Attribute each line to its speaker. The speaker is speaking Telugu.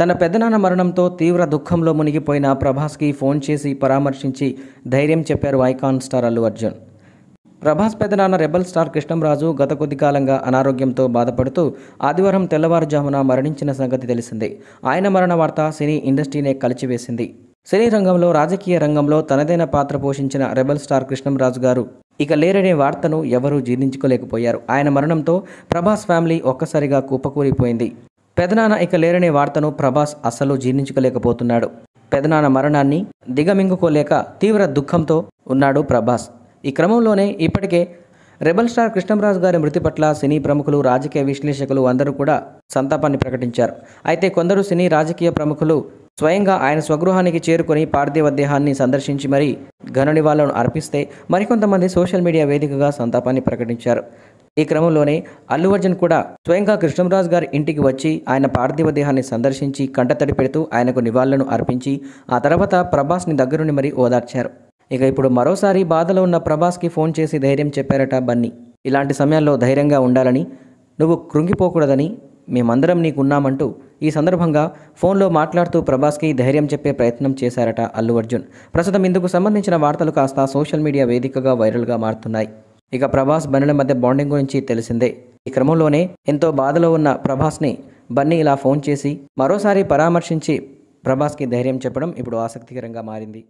Speaker 1: తన పెద్దనాన్న మరణంతో తీవ్ర దుఃఖంలో మునిగిపోయిన ప్రభాస్కి ఫోన్ చేసి పరామర్శించి ధైర్యం చెప్పారు ఐకాన్ స్టార్ అల్లు అర్జున్ ప్రభాస్ పెద్దనాన్న రెబల్ స్టార్ కృష్ణంరాజు గత కొద్ది కాలంగా అనారోగ్యంతో బాధపడుతూ ఆదివారం తెల్లవారుజామున మరణించిన సంగతి తెలిసిందే ఆయన మరణ వార్త సినీ ఇండస్ట్రీనే కలిచివేసింది సినీ రంగంలో రాజకీయ రంగంలో తనదైన పాత్ర పోషించిన రెబల్ స్టార్ కృష్ణంరాజు గారు ఇక లేరనే వార్తను ఎవరూ జీర్ణించుకోలేకపోయారు ఆయన మరణంతో ప్రభాస్ ఫ్యామిలీ ఒక్కసారిగా కుప్పకూలిపోయింది పెదనాన్న ఇక లేరనే వార్తను ప్రభాస్ అస్సలు జీర్ణించుకోలేకపోతున్నాడు పెదనాన్న మరణాన్ని దిగమింగుకోలేక తీవ్ర దుఃఖంతో ఉన్నాడు ప్రభాస్ ఈ క్రమంలోనే ఇప్పటికే రెబల్ స్టార్ కృష్ణంరాజు గారి మృతి పట్ల సినీ ప్రముఖులు రాజకీయ విశ్లేషకులు అందరూ కూడా సంతాపాన్ని ప్రకటించారు అయితే కొందరు సినీ రాజకీయ ప్రముఖులు స్వయంగా ఆయన స్వగృహానికి చేరుకొని పార్థివ దేహాన్ని సందర్శించి మరీ ఘన నివాళులను అర్పిస్తే మరికొంతమంది సోషల్ మీడియా వేదికగా సంతాపాన్ని ప్రకటించారు ఈ క్రమంలోనే అల్లు అర్జున్ కూడా స్వయంగా కృష్ణంరాజు గారి ఇంటికి వచ్చి ఆయన పార్థివ దేహాన్ని సందర్శించి కంటతడి పెడుతూ ఆయనకు నివాళులను అర్పించి ఆ తర్వాత ప్రభాస్ని దగ్గరుండి మరీ ఓదార్చారు ఇక ఇప్పుడు మరోసారి బాధలో ఉన్న ప్రభాస్కి ఫోన్ చేసి ధైర్యం చెప్పారట బన్నీ ఇలాంటి సమయాల్లో ధైర్యంగా ఉండాలని నువ్వు కృంగిపోకూడదని మేమందరం నీకున్నామంటూ ఈ సందర్భంగా ఫోన్లో మాట్లాడుతూ ప్రభాస్కి ధైర్యం చెప్పే ప్రయత్నం చేశారట అల్లు అర్జున్ ప్రస్తుతం ఇందుకు సంబంధించిన వార్తలు కాస్త సోషల్ మీడియా వేదికగా వైరల్గా మారుతున్నాయి ఇక ప్రభాస్ బన్నీల మధ్య బాండింగ్ గురించి తెలిసిందే ఈ క్రమంలోనే ఎంతో బాధలో ఉన్న ప్రభాస్ని బన్నీ ఇలా ఫోన్ చేసి మరోసారి పరామర్శించి ప్రభాస్కి ధైర్యం చెప్పడం ఇప్పుడు ఆసక్తికరంగా మారింది